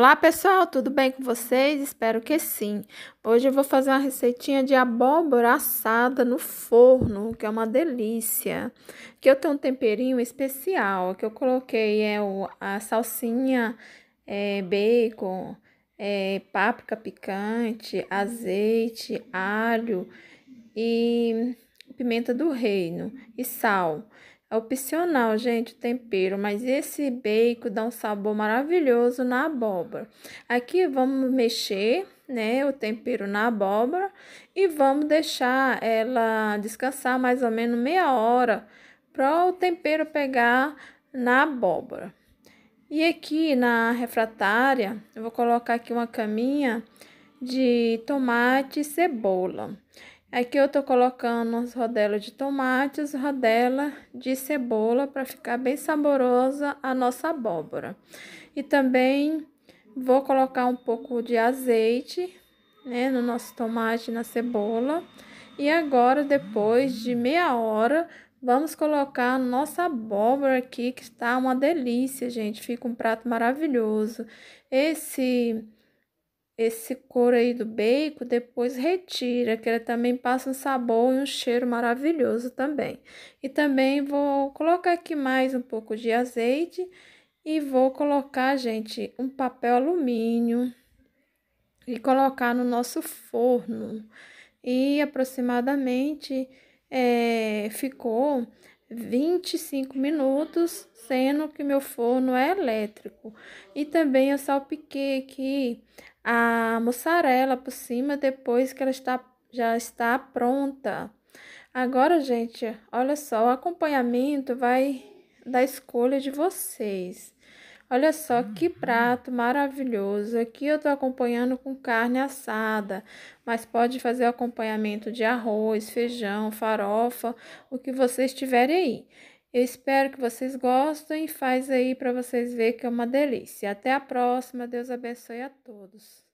Olá pessoal, tudo bem com vocês? Espero que sim. Hoje eu vou fazer uma receitinha de abóbora assada no forno, que é uma delícia. Que eu tenho um temperinho especial, que eu coloquei é o, a salsinha, é, bacon, é, páprica picante, azeite, alho e pimenta do reino e sal. É opcional, gente, o tempero, mas esse bacon dá um sabor maravilhoso na abóbora. Aqui vamos mexer, né, o tempero na abóbora e vamos deixar ela descansar mais ou menos meia hora para o tempero pegar na abóbora. E aqui na refratária, eu vou colocar aqui uma caminha de tomate e cebola. Aqui eu tô colocando as rodelas de tomates, rodela de cebola para ficar bem saborosa a nossa abóbora. E também vou colocar um pouco de azeite, né, no nosso tomate, na cebola. E agora, depois de meia hora, vamos colocar a nossa abóbora aqui, que está uma delícia, gente. Fica um prato maravilhoso. Esse esse couro aí do bacon, depois retira, que ele também passa um sabor e um cheiro maravilhoso também. E também vou colocar aqui mais um pouco de azeite e vou colocar, gente, um papel alumínio e colocar no nosso forno. E aproximadamente é, ficou 25 minutos, sendo que meu forno é elétrico. E também eu salpiquei aqui a mussarela por cima depois que ela está, já está pronta. Agora, gente, olha só, o acompanhamento vai da escolha de vocês. Olha só que prato maravilhoso. Aqui eu tô acompanhando com carne assada, mas pode fazer o acompanhamento de arroz, feijão, farofa, o que vocês tiverem aí. Eu espero que vocês gostem e faz aí para vocês verem que é uma delícia. Até a próxima. Deus abençoe a todos.